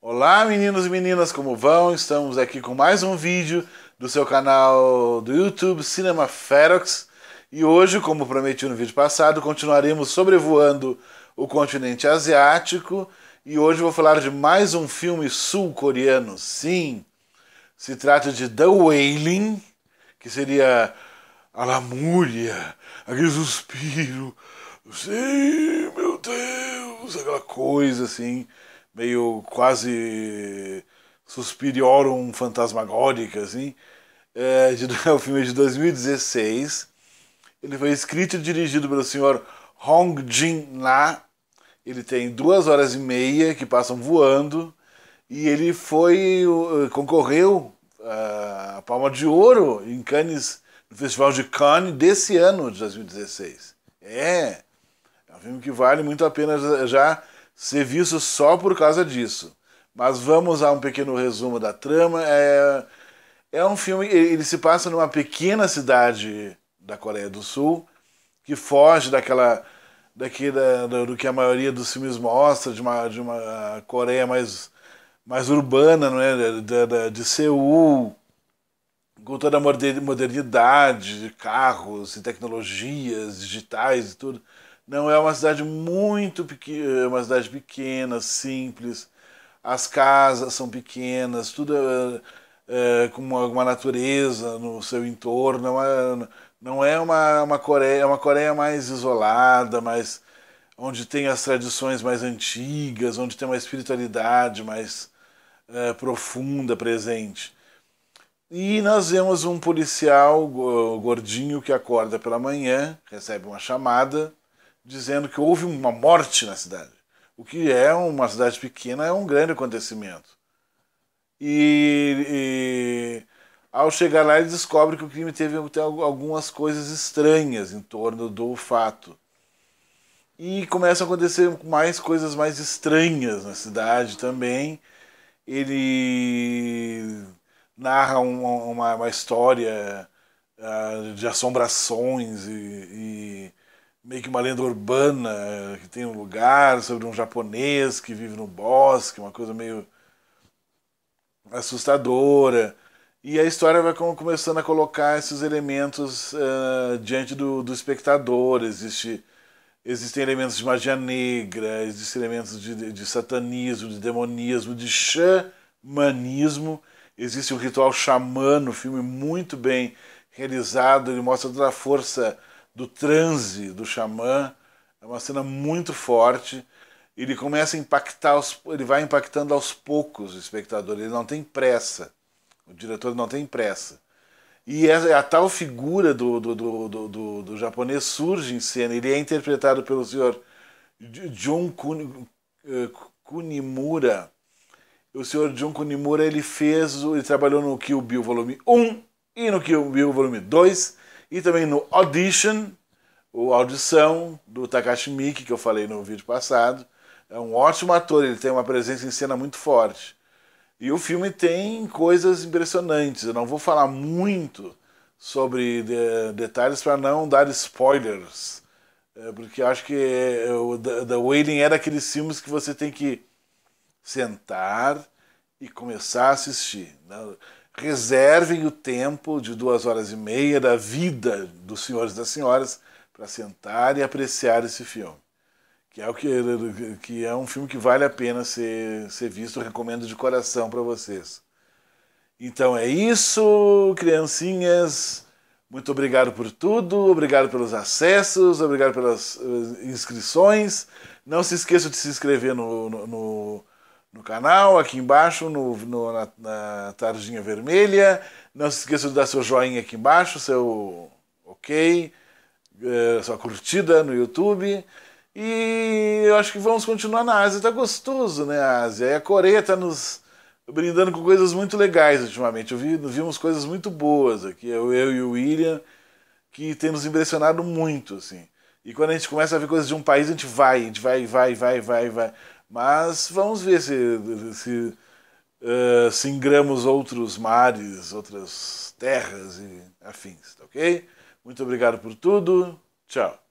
Olá meninos e meninas, como vão? Estamos aqui com mais um vídeo do seu canal do YouTube Cinema Ferox e hoje, como prometi no vídeo passado, continuaremos sobrevoando o continente asiático e hoje vou falar de mais um filme sul-coreano. Sim, se trata de The Wailing, que seria a lamúria, aquele suspiro, sim, meu Deus, aquela coisa assim meio quase suspiriorum fantasmagórica, assim, é, de, é um filme é de 2016. Ele foi escrito e dirigido pelo senhor Hong Jin-na. Ele tem duas horas e meia que passam voando. E ele foi concorreu é, a Palma de Ouro em Cannes, no Festival de Cannes desse ano de 2016. É, é um filme que vale muito a pena já serviço só por causa disso. Mas vamos a um pequeno resumo da trama. É, é um filme, ele se passa numa pequena cidade da Coreia do Sul, que foge daquela daqui da, do, que a maioria dos filmes mostra, de uma, de uma Coreia mais, mais urbana, não é? de, de, de Seul, com toda a modernidade de carros e tecnologias digitais e tudo. Não, é uma cidade muito pequena, é uma cidade pequena, simples. As casas são pequenas, tudo é, é, com uma, natureza no seu entorno. É não é uma, uma Coreia, é uma Coreia mais isolada, mais onde tem as tradições mais antigas, onde tem uma espiritualidade mais é, profunda presente. E nós vemos um policial gordinho que acorda pela manhã, recebe uma chamada dizendo que houve uma morte na cidade. O que é uma cidade pequena é um grande acontecimento. E, e ao chegar lá, ele descobre que o crime teve algumas coisas estranhas em torno do fato. E começam a acontecer mais coisas mais estranhas na cidade também. Ele narra uma, uma, uma história uh, de assombrações e, e meio que uma lenda urbana, é, que tem um lugar sobre um japonês que vive no bosque, uma coisa meio assustadora. E a história vai começando a colocar esses elementos uh, diante do, do espectador. Existe, existem elementos de magia negra, existem elementos de, de satanismo, de demonismo, de xamanismo. Existe o um ritual xamã no filme muito bem realizado, ele mostra toda a força do transe do xamã. É uma cena muito forte. Ele começa a impactar, os, ele vai impactando aos poucos o espectador. Ele não tem pressa. O diretor não tem pressa. E a, a tal figura do, do, do, do, do japonês surge em cena. Ele é interpretado pelo senhor John eh, Kunimura. O senhor John Kunimura ele fez, ele trabalhou no Kill Bill volume 1 e no Kill Bill volume 2 e também no Audition, o Audição do Takashi Miike, que eu falei no vídeo passado. É um ótimo ator, ele tem uma presença em cena muito forte. E o filme tem coisas impressionantes. Eu não vou falar muito sobre de, detalhes para não dar spoilers, é, porque acho que é, o The Wailing era é aqueles filmes que você tem que sentar e começar a assistir. Né? reservem o tempo de duas horas e meia da vida dos senhores e das senhoras para sentar e apreciar esse filme. Que é, o que, que é um filme que vale a pena ser, ser visto, recomendo de coração para vocês. Então é isso, criancinhas. Muito obrigado por tudo, obrigado pelos acessos, obrigado pelas eh, inscrições. Não se esqueça de se inscrever no, no, no canal, aqui embaixo, no, no na, na tarjinha vermelha. Não se esqueça de dar seu joinha aqui embaixo, seu ok, eh, sua curtida no YouTube. E eu acho que vamos continuar na Ásia. Tá gostoso, né, a Ásia? E a Coreia tá nos brindando com coisas muito legais ultimamente. Eu vi, vimos coisas muito boas aqui, eu, eu e o William, que tem nos impressionado muito, assim. E quando a gente começa a ver coisas de um país, a gente vai, a gente vai, vai, vai, vai, vai. Mas vamos ver se, se, uh, se outros mares, outras terras e afins, tá ok? Muito obrigado por tudo. Tchau.